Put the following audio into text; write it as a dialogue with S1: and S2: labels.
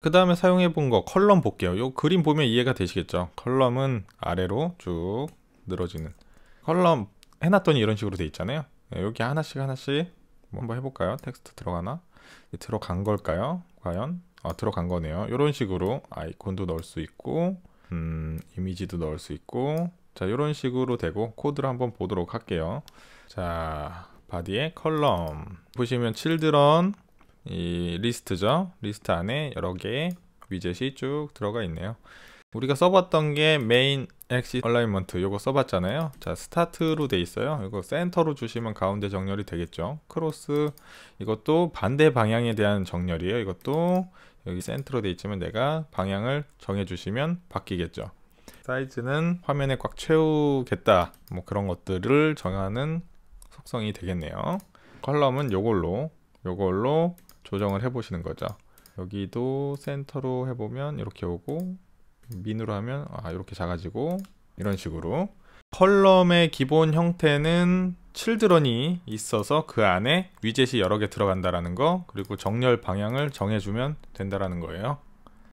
S1: 그 다음에 사용해 본 거 컬럼 볼게요 요 그림 보면 이해가 되시겠죠 컬럼은 아래로 쭉 늘어지는 컬럼 해놨더니 이런 식으로 돼 있잖아요 여기 네, 하나씩 하나씩 뭐 한번 해볼까요 텍스트 들어가나 들어간 걸까요 과연 아, 들어간 거네요 이런 식으로 아이콘도 넣을 수 있고 음, 이미지도 넣을 수 있고 자 이런 식으로 되고 코드를 한번 보도록 할게요 자 바디에 컬럼 보시면 칠드런 이 리스트죠. 리스트 안에 여러 개의 위젯이 쭉 들어가 있네요. 우리가 써봤던 게 메인 엑시 얼라인먼트 이거 써봤잖아요. 자, 스타트로 돼 있어요. 이거 센터로 주시면 가운데 정렬이 되겠죠. 크로스 이것도 반대 방향에 대한 정렬이에요. 이것도 여기 센터로 돼 있지만 내가 방향을 정해 주시면 바뀌겠죠.
S2: 사이즈는
S1: 화면에 꽉 채우겠다. 뭐 그런 것들을 정하는 속성이 되겠네요. 컬럼은 이걸로이걸로 조정을 해보시는 거죠. 여기도 센터로 해보면 이렇게 오고 민으로 하면 아 이렇게 작아지고 이런 식으로 컬럼의 기본 형태는 칠드런이 있어서 그 안에 위젯이 여러 개 들어간다라는 거 그리고 정렬 방향을 정해주면 된다라는 거예요.